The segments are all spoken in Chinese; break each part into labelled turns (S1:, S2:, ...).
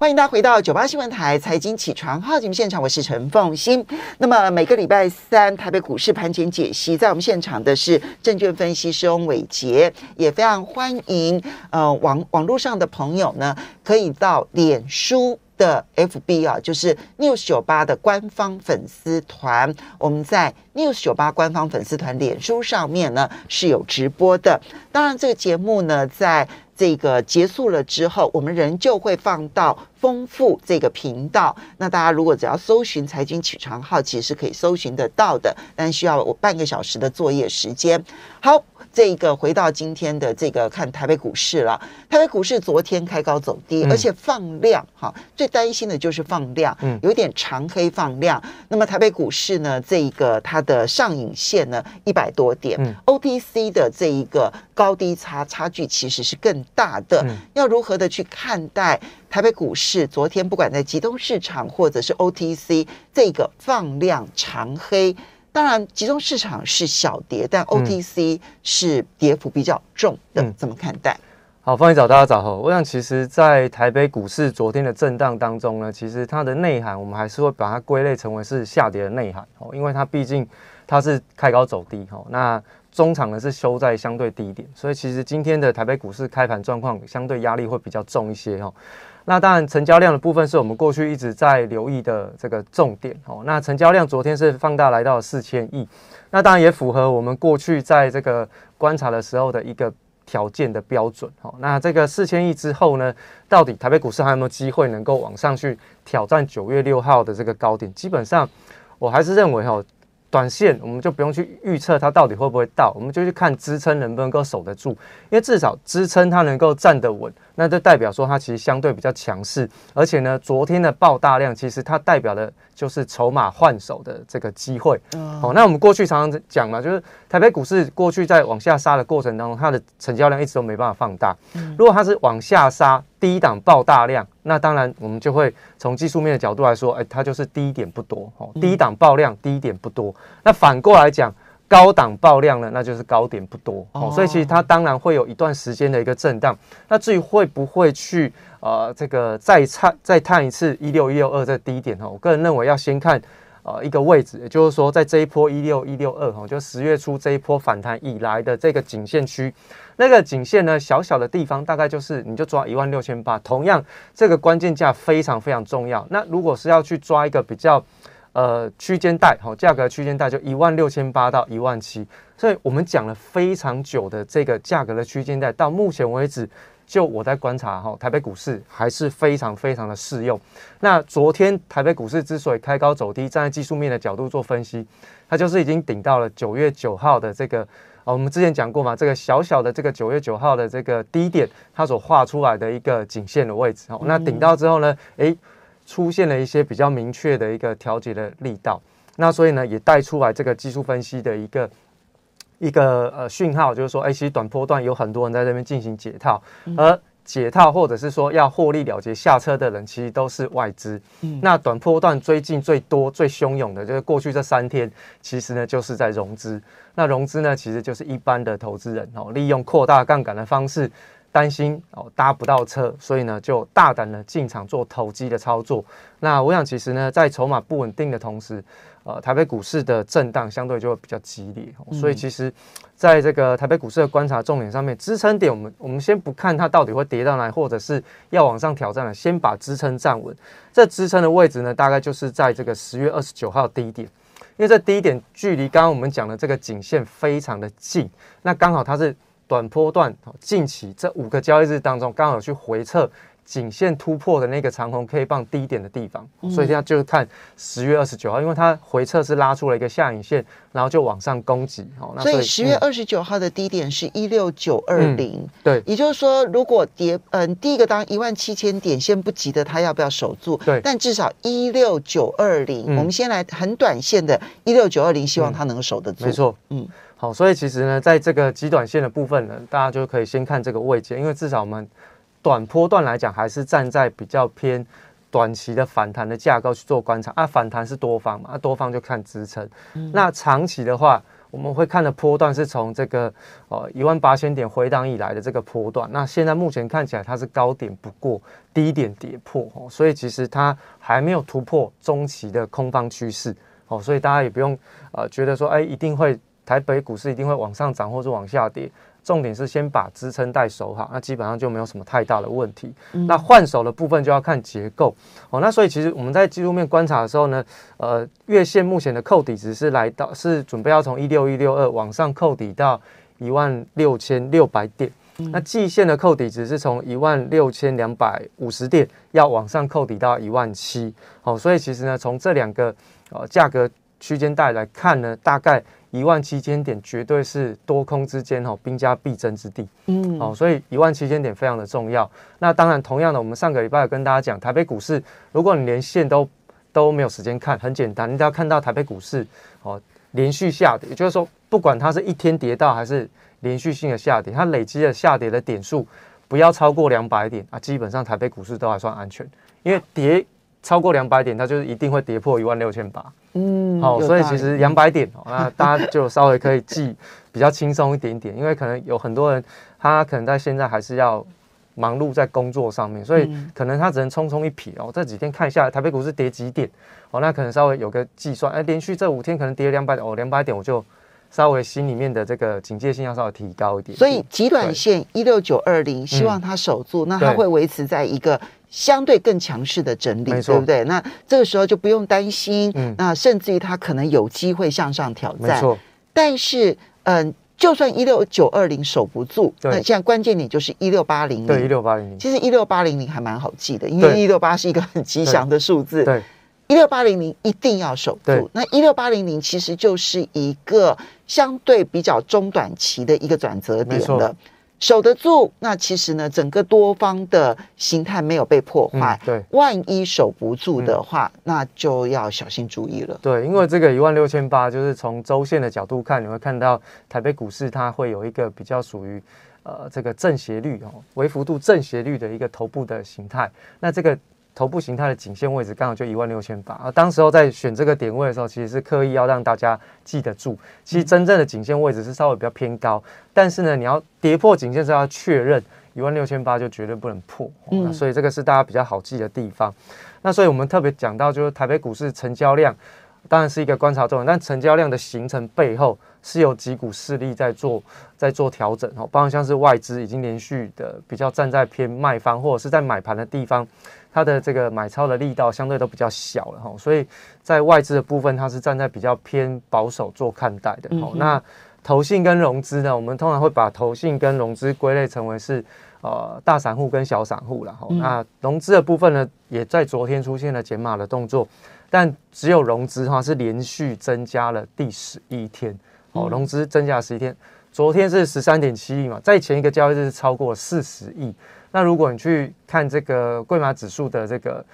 S1: 欢迎大家回到九八新闻台财经起床号节目现场，我是陈凤欣。那么每个礼拜三台北股市盘前解析，在我们现场的是证券分析师伟杰，也非常欢迎呃网网络上的朋友呢，可以到脸书的 FB 啊，就是 news 九八的官方粉丝团。我们在 news 九八官方粉丝团脸书上面呢是有直播的，当然这个节目呢在。这个结束了之后，我们仍旧会放到丰富这个频道。那大家如果只要搜寻财经起床号，其实可以搜寻得到的，但需要我半个小时的作业时间。好，这个回到今天的这个看台北股市了。台北股市昨天开高走低，而且放量，哈，最担心的就是放量，有点长黑放量。那么台北股市呢，这一个它的上影线呢一百多点，OTC 的这一个高低差差距其实是更。大的要如何的去看待台北股市？昨天不管在集中市场或者是 OTC 这个放量长黑，当然集中市场是小跌，但 OTC 是跌幅比较重的，怎么看待？
S2: 好，方一早大家早好。我想其实，在台北股市昨天的震荡当中呢，其实它的内涵我们还是会把它归类成为是下跌的内涵哦，因为它毕竟它是开高走低哈。那中场呢是收在相对低点，所以其实今天的台北股市开盘状况相对压力会比较重一些哈。那当然，成交量的部分是我们过去一直在留意的这个重点哦。那成交量昨天是放大来到四千亿，那当然也符合我们过去在这个观察的时候的一个条件的标准哦。那这个四千亿之后呢，到底台北股市还有没有机会能够往上去挑战九月六号的这个高点？基本上，我还是认为哈。短线我们就不用去预测它到底会不会到，我们就去看支撑能不能够守得住，因为至少支撑它能够站得稳，那就代表说它其实相对比较强势。而且呢，昨天的爆大量其实它代表的就是筹码换手的这个机会。好，那我们过去常常讲嘛，就是台北股市过去在往下杀的过程当中，它的成交量一直都没办法放大。如果它是往下杀，低档爆大量，那当然我们就会从技术面的角度来说，哎，它就是低点不多，哦，低档爆量，低点不多。那反过来讲，高档爆量呢，那就是高点不多，哦，所以其实它当然会有一段时间的一个震荡。那至于会不会去啊，这个再探再探一次一六一六二这低点哈，我个人认为要先看啊一个位置，也就是说在这一波一六一六二哈，就十月初这一波反弹以来的这个颈线区。那个颈线呢？小小的地方，大概就是你就抓一万六千八。同样，这个关键价非常非常重要。那如果是要去抓一个比较，呃，区间带，好，价格区间带就一万六千八到一万七。所以我们讲了非常久的这个价格的区间带，到目前为止，就我在观察哈，台北股市还是非常非常的适用。那昨天台北股市之所以开高走低，站在技术面的角度做分析，它就是已经顶到了九月九号的这个。啊，我们之前讲过嘛，这个小小的这个九月九号的这个低点，它所画出来的一个颈线的位置哦，那顶到之后呢，哎，出现了一些比较明确的一个调节的力道，那所以呢，也带出来这个技术分析的一个一个呃讯号，就是说，哎，其实短波段有很多人在这边进行解套，而。解套或者是说要获利了结下车的人，其实都是外资。那短波段追进最多、最汹涌的就是过去这三天，其实呢就是在融资。那融资呢，其实就是一般的投资人哦，利用扩大杠杆的方式。担心哦，搭不到车，所以呢就大胆的进场做投机的操作。那我想其实呢，在筹码不稳定的同时，呃，台北股市的震荡相对就会比较激烈。所以其实，在这个台北股市的观察重点上面，支撑点我们我们先不看它到底会跌到哪，或者是要往上挑战了，先把支撑站稳。这支撑的位置呢，大概就是在这个十月二十九号低点，因为这低点距离刚刚我们讲的这个颈线非常的近，那刚好它是。短波段近期这五个交易日当中，刚好去回撤颈线突破的那个长红 K 棒低点的地方，所以现在就是看十月二十九号，因为它回撤是拉出了一个下影线，然后就往上攻击。哦，所以十月二
S1: 十九号的低点是一六九二零，对，也就是说如果跌，嗯，第一个当一万七千点先不急的，它要不要守住？对，但至少一六九二零，我们先来很短线的，一六九二零，希望它能够守得住。没错，嗯。好，所以其
S2: 实呢，在这个极短线的部分呢，大家就可以先看这个位阶，因为至少我们短波段来讲，还是站在比较偏短期的反弹的架构去做观察啊。反弹是多方嘛，啊，多方就看支撑。那长期的话，我们会看的波段是从这个呃一万八千点回档以来的这个波段。那现在目前看起来它是高点不过低点跌破哦，所以其实它还没有突破中期的空方趋势。好，所以大家也不用呃觉得说，哎，一定会。台北股市一定会往上涨或者往下跌，重点是先把支撑带守好，那基本上就没有什么太大的问题。那换手的部分就要看结构哦。那所以其实我们在技术面观察的时候呢，呃，月线目前的扣底值是来到，是准备要从一六一六二往上扣底到一万六千六百点。那季线的扣底值是从一万六千两百五十点要往上扣底到一万七。好，所以其实呢，从这两个呃价格。区间带来看呢，大概一万七千点绝对是多空之间哦、兵家必争之地，嗯，好，所以一万七千点非常的重要。那当然，同样的，我们上个礼拜有跟大家讲，台北股市，如果你连线都都没有时间看，很简单，你只要看到台北股市哦连续下跌，也就是说，不管它是一天跌到还是连续性的下跌，它累积的下跌的点数不要超过两百点啊，基本上台北股市都还算安全，因为跌。超过两百点，它就是一定会跌破一万六千八。嗯，好，所以其实两百点，那大家就稍微可以记比较轻松一点点，因为可能有很多人，他可能在现在还是要忙碌在工作上面，所以可能他只能匆匆一瞥哦。这几天看一下台北股市跌几点，哦，那可能稍微有个计算，哎，连续这五天可能跌两百点，哦，两百点我就。稍微心里面的这个警戒性要稍微提高一点，所以
S1: 极短线一六九二零，希望它守住，那它会维持在一个相对更强势的整理，对不对？那这个时候就不用担心，嗯、那甚至于它可能有机会向上挑战。没错，但是嗯，就算一六九二零守不住，那现在关键点就是一六八零零。对，一六八零零，其实一六八零零还蛮好记的，因为一六八是一个很吉祥的数字。对。一六八零零一定要守住，那一六八零零其实就是一个相对比较中短期的一个转折点了，守得住，那其实呢，整个多方的形态没有被破坏。对，万一守不住的话，那就要小
S2: 心注意了。对，因为这个一万六千八，就是从周线的角度看，你会看到台北股市它会有一个比较属于呃这个正斜率哦，微幅度正斜率的一个头部的形态。那这个。头部形态的颈线位置刚好就一万六千八，而当时候在选这个点位的时候，其实是刻意要让大家记得住。其实真正的颈线位置是稍微比较偏高，但是呢，你要跌破颈线是要确认一万六千八就绝对不能破，所以这个是大家比较好记的地方。那所以我们特别讲到，就是台北股市成交量当然是一个观察重点，但成交量的形成背后是有几股势力在做在做调整，哦，包括像是外资已经连续的比较站在偏卖方或者是在买盘的地方。它的这个买超的力道相对都比较小了哈，所以在外资的部分，它是站在比较偏保守做看待的。好，那投信跟融资呢，我们通常会把投信跟融资归类成为是呃大散户跟小散户了哈。那融资的部分呢，也在昨天出现了减码的动作，但只有融资哈是连续增加了第十一天，好，融资增加十一天，昨天是十三点七亿嘛，在前一个交易日是超过四十亿。那如果你去看这个贵马指数的这个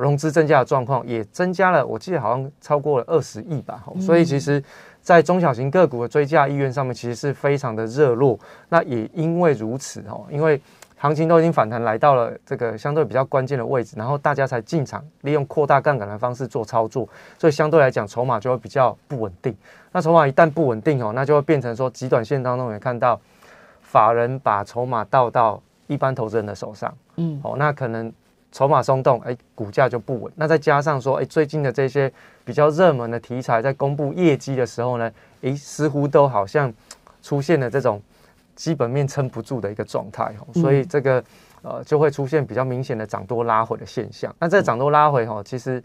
S2: 融资增加的状况，也增加了，我记得好像超过了二十亿吧，所以其实，在中小型个股的追加意愿上面，其实是非常的热络。那也因为如此，哦，因为行情都已经反弹来到了这个相对比较关键的位置，然后大家才进场，利用扩大杠杆的方式做操作，所以相对来讲，筹码就会比较不稳定。那筹码一旦不稳定，哦，那就会变成说，极短线当中也看到法人把筹码倒到。一般投资人的手上，嗯，哦，那可能筹码松动，哎，股价就不稳。那再加上说，哎，最近的这些比较热门的题材在公布业绩的时候呢，哎，似乎都好像出现了这种基本面撑不住的一个状态，哦，所以这个呃就会出现比较明显的涨多拉回的现象。那这涨多拉回，哈，其实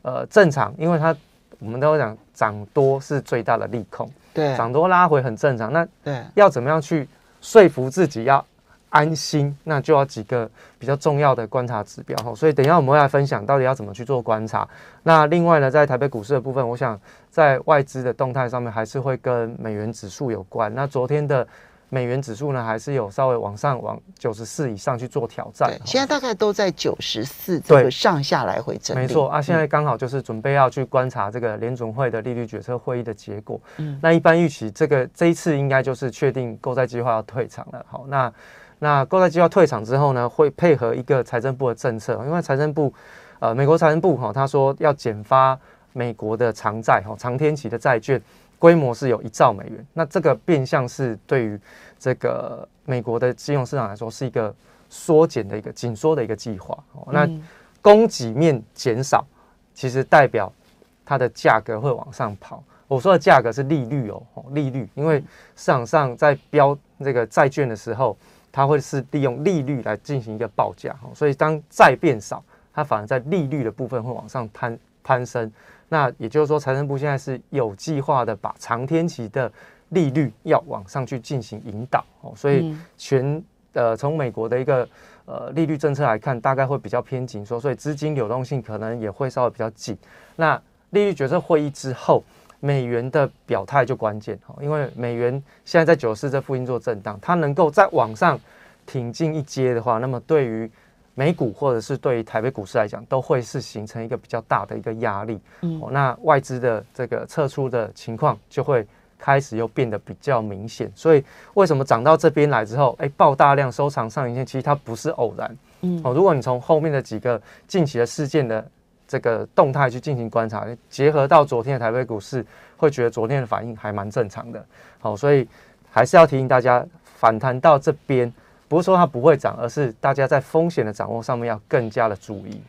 S2: 呃正常，因为它我们都会讲涨多是最大的利空，对，涨多拉回很正常。那对，要怎么样去说服自己要？安心，那就要几个比较重要的观察指标。哈。所以等一下我们会来分享到底要怎么去做观察。那另外呢，在台北股市的部分，我想在外资的动态上面还是会跟美元指数有关。那昨天的美元指数呢，还是有稍微往上往九十四以上去做挑战。对，
S1: 现在大概都在九十四这个上下来回整荡。没错啊，现在
S2: 刚好就是准备要去观察这个联总会的利率决策会议的结果。嗯，那一般预期这个这一次应该就是确定购债计划要退场了。好，那那购债计划退场之后呢，会配合一个财政部的政策，因为财政部，呃，美国财政部哈，他说要减发美国的长债哈，长天期的债券，规模是有一兆美元。那这个变相是对于这个美国的金融市场来说，是一个缩减的一个紧缩的一个计划。哦，那供给面减少，其实代表它的价格会往上跑。我说的价格是利率哦，利率，因为市场上在标这个债券的时候。它会是利用利率来进行一个报价，哈，所以当债变少，它反而在利率的部分会往上攀攀升。那也就是说，财政部现在是有计划的把长天期的利率要往上去进行引导，哦，所以全呃从美国的一个呃利率政策来看，大概会比较偏紧缩，所以资金流动性可能也会稍微比较紧。那利率决策会议之后。美元的表态就关键哈，因为美元现在在九四这附近做震荡，它能够再往上挺进一阶的话，那么对于美股或者是对台北股市来讲，都会是形成一个比较大的一个压力。嗯，那外资的这个撤出的情况就会开始又变得比较明显。所以为什么涨到这边来之后，哎，爆大量收藏上影线，其实它不是偶然。嗯，如果你从后面的几个近期的事件的。这个动态去进行观察，结合到昨天的台北股市，会觉得昨天的反应还蛮正常的。好，所以还是要提醒大家，反弹到这边，不是说它不会涨，而是大家在风险的掌握上面要更加的注意。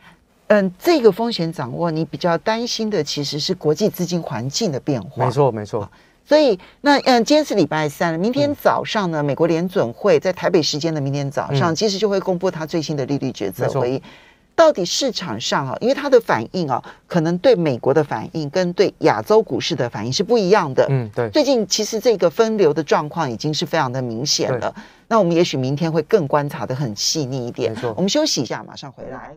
S1: 嗯，这个风险掌握，你比较担心的其实是国际资金环境的变化。没错，没错。所以，那嗯，今天是礼拜三，明天早上呢，美国联准会在台北时间的明天早上，其实就会公布它最新的利率决策会议。到底市场上啊，因为它的反应啊，可能对美国的反应跟对亚洲股市的反应是不一样的。嗯，对。最近其实这个分流的状况已经是非常的明显了。那我们也许明天会更观察的很细腻一点。没错。我们休息一下，马上回来。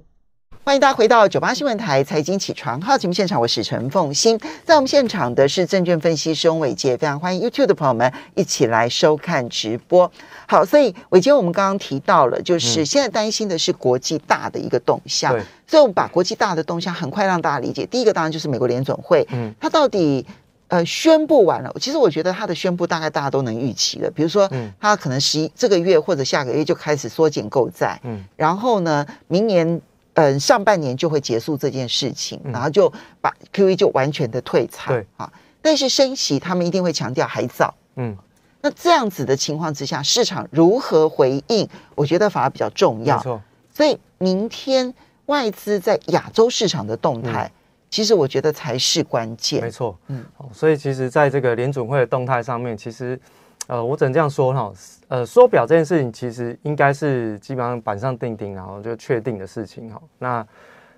S1: 欢迎大家回到九八新闻台财经起床号节目现场，我是陈凤欣，在我们现场的是证券分析师伟杰，非常欢迎 YouTube 的朋友们一起来收看直播。好，所以伟杰，我们刚刚提到了，就是现在担心的是国际大的一个动向，所以我们把国际大的动向很快让大家理解。第一个当然就是美国联总会，嗯，它到底呃宣布完了，其实我觉得它的宣布大概大家都能预期了，比如说它可能十一这个月或者下个月就开始缩减购债，嗯，然后呢，明年。嗯，上半年就会结束这件事情，然后就把 QV 就完全的退场，对啊。但是升息，他们一定会强调还早，嗯。那这样子的情况之下，市场如何回应，我觉得反而比较重要。没错。所以明天外资在亚洲市场的动态，其实我觉得才是关键。没错。嗯。好，所以其
S2: 实在这个联准会的动态上面，其实呃，我能这样说哈，呃，缩表这件事情其实应该是基本上板上钉钉，然后就确定的事情哈。那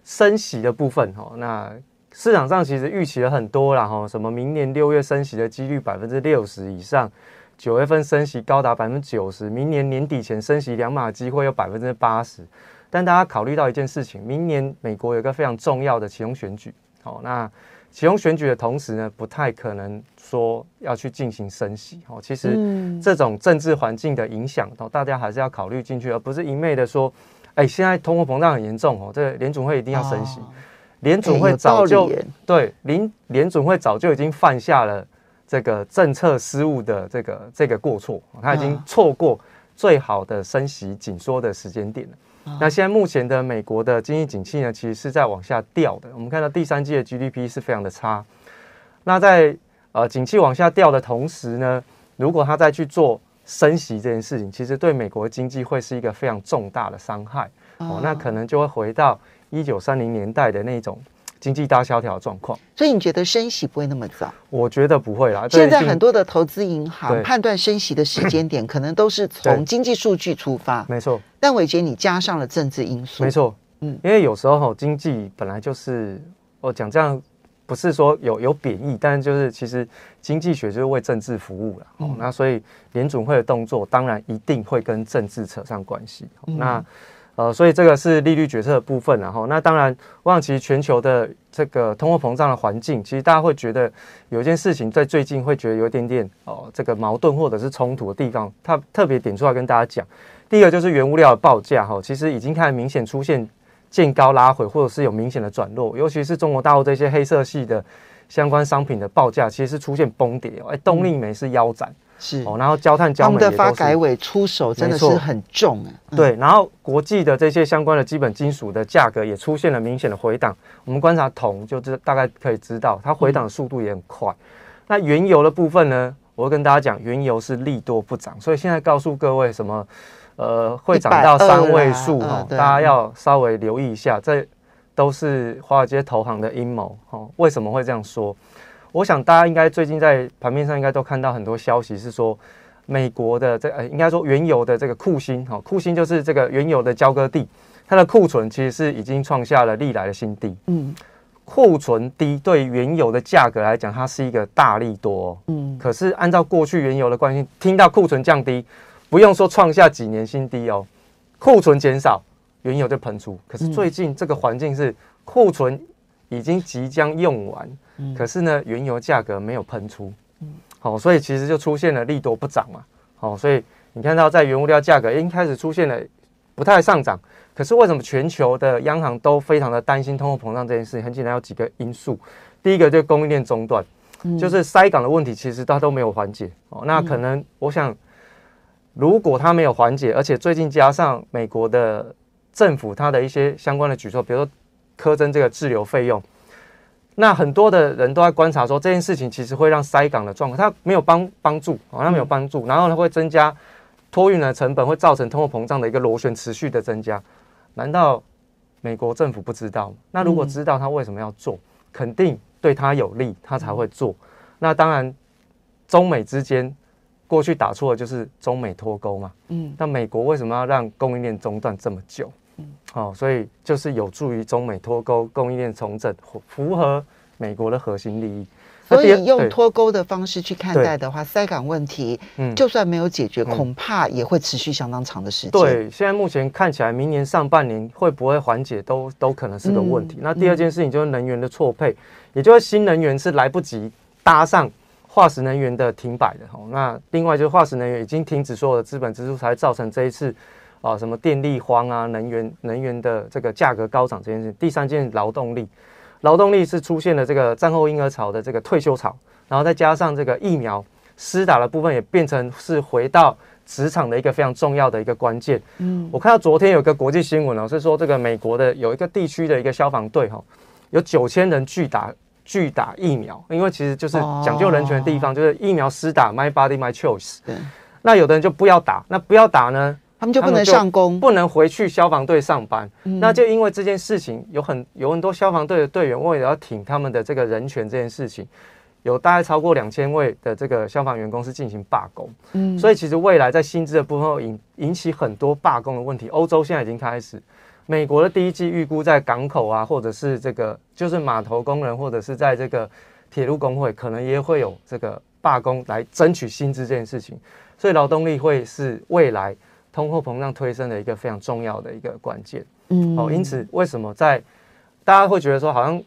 S2: 升息的部分哈，那市场上其实预期了很多了哈，什么明年六月升息的几率百分之六十以上，九月份升息高达百分之九十，明年年底前升息两码机会有百分之八十。但大家考虑到一件事情，明年美国有一个非常重要的其中选举，好那。启动选举的同时呢，不太可能说要去进行升息哦。其实这种政治环境的影响，哦，大家还是要考虑进去，而不是一昧的说，哎，现在通货膨胀很严重哦，这联总会一定要升息。联总会早就对联联总会早就已经犯下了这个政策失误的这个这个过错，他已经错过最好的升息紧缩的时间点。那现在目前的美国的经济景气呢，其实是在往下掉的。我们看到第三季的 GDP 是非常的差。那在呃景气往下掉的同时呢，如果他再去做升息这件事情，其实对美国经济会是一个非常重大的伤害。哦，那可能就会回到一九三零年代的那种。经济大萧条状况，所以你觉
S1: 得升息不
S2: 会那么早？我觉得不会啦。现在很多
S1: 的投资银行判断升息的时间点，可能都是从经济数据出发。没错。但我觉得你加上了政治因素。没错。
S2: 嗯。因为有时候哈，经济本来就是，我讲这样不是说有有贬义，但是就是其实经济学就是为政治服务了。哦，那所以联准会的动作当然一定会跟政治扯上关系。那。呃，所以这个是利率决策部分，然后那当然，我想其实全球的这个通货膨胀的环境，其实大家会觉得有一件事情在最近会觉得有一点点哦，这个矛盾或者是冲突的地方，它特别点出来跟大家讲。第一个就是原物料的报价哈，其实已经开始明显出现见高拉回，或者是有明显的转弱，尤其是中国大陆这些黑色系的相关商品的报价，其实是出现崩跌，哎，动力煤是腰斩。是哦，然后焦炭、焦煤，的发改
S1: 委出手真的是很重哎。
S2: 对，然后国际的这些相关的基本金属的价格也出现了明显的回档。我们观察铜，就知大概可以知道，它回档的速度也很快。那原油的部分呢，我会跟大家讲，原油是利多不涨，所以现在告诉各位什么，呃，会涨到三位数哦，大家要稍微留意一下。这都是华尔街投行的阴谋哦。为什么会这样说？我想大家应该最近在盘面上应该都看到很多消息，是说美国的这呃，应该说原油的这个库欣哈，库欣就是这个原油的交割地，它的库存其实是已经创下了历来的新低。嗯，库存低对原油的价格来讲，它是一个大利多。嗯，可是按照过去原油的惯性，听到库存降低，不用说创下几年新低哦，库存减少，原油就喷出。可是最近这个环境是库存。已经即将用完，可是呢，原油价格没有喷出，好，所以其实就出现了利多不涨嘛。好，所以你看到在原物料价格已经开始出现了不太上涨，可是为什么全球的央行都非常的担心通货膨胀这件事情？很简单，有几个因素。第一个就是供应链中断，就是塞港的问题，其实它都没有缓解。哦，那可能我想，如果它没有缓解，而且最近加上美国的政府它的一些相关的举措，比如说。苛征这个滞留费用，那很多的人都在观察说这件事情其实会让塞港的状况，它没有帮帮助，啊、它没有帮助，然后它会增加托运的成本，会造成通货膨胀的一个螺旋持续的增加。难道美国政府不知道？那如果知道，他为什么要做？肯定对他有利，他才会做。那当然，中美之间过去打错的就是中美脱钩嘛。嗯，那美国为什么要让供应链中断这么久？嗯，所以就是有助于中美脱钩、供应链重整，符合美国的核心利益。所以用脱
S1: 钩的方式去看待的话，塞港问题，嗯，就算没有解决，恐怕也会持续相当长的时间。对，
S2: 现在目前看起来，明年上半年会不会缓解，都都可能是个问题。那第二件事情就是能源的错配，也就是新能源是来不及搭上化石能源的停摆的。哦，那另外就是化石能源已经停止所有的资本支出，才造成这一次。啊，什么电力荒啊，能源能源的这个价格高涨这件事，第三件劳动力，劳动力是出现了这个战后婴儿潮的这个退休潮，然后再加上这个疫苗施打的部分也变成是回到职场的一个非常重要的一个关键。嗯，我看到昨天有个国际新闻哦，是说这个美国的有一个地区的一个消防队哈，有九千人拒打拒打疫苗，因为其实就是讲究人权的地方，就是疫苗施打 My Body My Choice。那有的人就不要打，那不要打呢？他们就不能上工，不能回去消防队上班。那就因为这件事情，有很有很多消防队的队员为了要挺他们的这个人权这件事情，有大概超过两千位的这个消防员工是进行罢工。嗯，所以其实未来在薪资的部分引引起很多罢工的问题。欧洲现在已经开始，美国的第一季预估在港口啊，或者是这个就是码头工人，或者是在这个铁路工会，可能也会有这个罢工来争取薪资这件事情。所以劳动力会是未来。通货膨胀推升的一个非常重要的一个关键，嗯，哦，因此为什么在大家会觉得说好像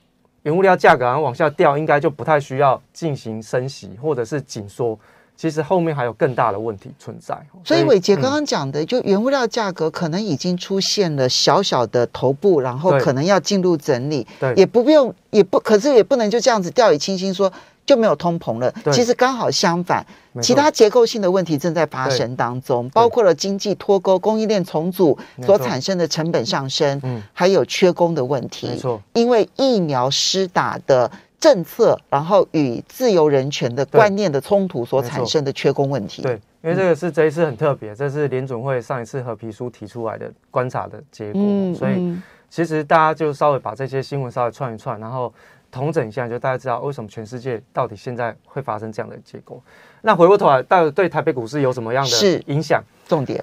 S2: 原物料价格好像往下掉，应该就不太需要进行升息或者是紧缩？其实后面还有更大的问题存在。所以伟杰刚刚
S1: 讲的，就原物料价格可能已经出现了小小的头部，然后可能要进入整理，也不用也不可是也不能就这样子掉以轻心说。就没有通膨了。其实刚好相反，其他结构性的问题正在发生当中，包括了经济脱钩、供应链重组所产生的成本上升，嗯，还有缺工的问题。没错，因为疫苗施打的政策，然后与自由人权的观念的冲突所产生的缺工问题。对，
S2: 因为这个是这一次很特别，这是联总会上一次和皮书提出来的观察的结果。嗯，所以其实大家就稍微把这些新闻稍微串一串，然后。统整一下，就大家知道为什么全世界到底现在会发生这样的结果。那回过头来，到底对台北股市有什么样的影响？重点，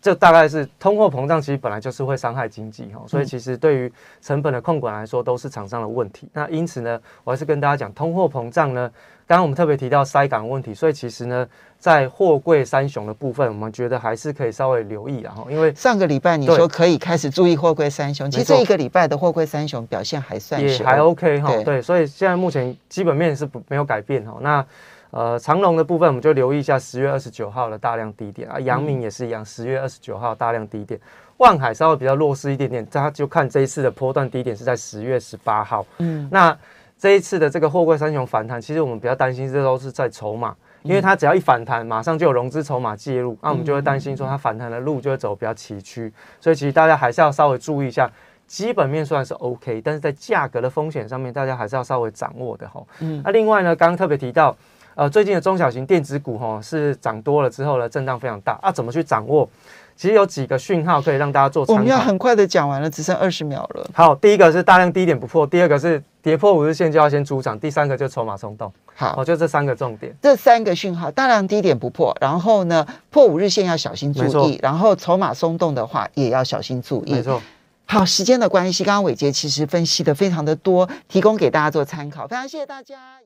S2: 这大概是通货膨胀，其实本来就是会伤害经济哈。所以其实对于成本的控管来说，都是厂商的问题。那因此呢，我还是跟大家讲，通货膨胀呢。刚刚我们特别提到塞港问题，所以其实呢，在货柜三雄的部分，我们觉得还是可以稍微留意，然后
S1: 因为上个礼拜你说可以开始注意货柜三雄，其实一个礼拜的货柜三雄表现还算也还 OK 哈，对，
S2: 所以现在目前基本面是不没有改变哈。那呃，长隆的部分我们就留意一下十月二十九号的大量低点啊，阳明也是一样，十月二十九号大量低点，万海稍微比较弱势一点点，家就看这一次的波段低点是在十月十八号，嗯，那。这一次的这个货柜三雄反弹，其实我们比较担心，这都是在筹码，因为它只要一反弹，马上就有融资筹码介入，那我们就会担心说它反弹的路就会走比较崎岖，所以其实大家还是要稍微注意一下，基本面虽然是 OK，但是在价格的风险上面，大家还是要稍微掌握的哈。嗯，那另外呢，刚刚特别提到。呃，最近的中小型电子股哈是涨多了之后呢，震荡非常大啊。怎么去掌握？其实有几个讯号可以让大家做参考。我们要很
S1: 快的讲完了，只剩二十秒了。
S2: 好，第一个是大量低点不破，第二个是跌破五日线就要先出涨，第三个就筹码松动。好，就这三个重点。
S1: 这三个讯号，大量低点不破，然后呢，破五日线要小心注意，然后筹码松动的话也要小心注意。没错。好，时间的关系，刚刚伟杰其实分析的非常的多，提供给大家做参考，非常谢谢大家。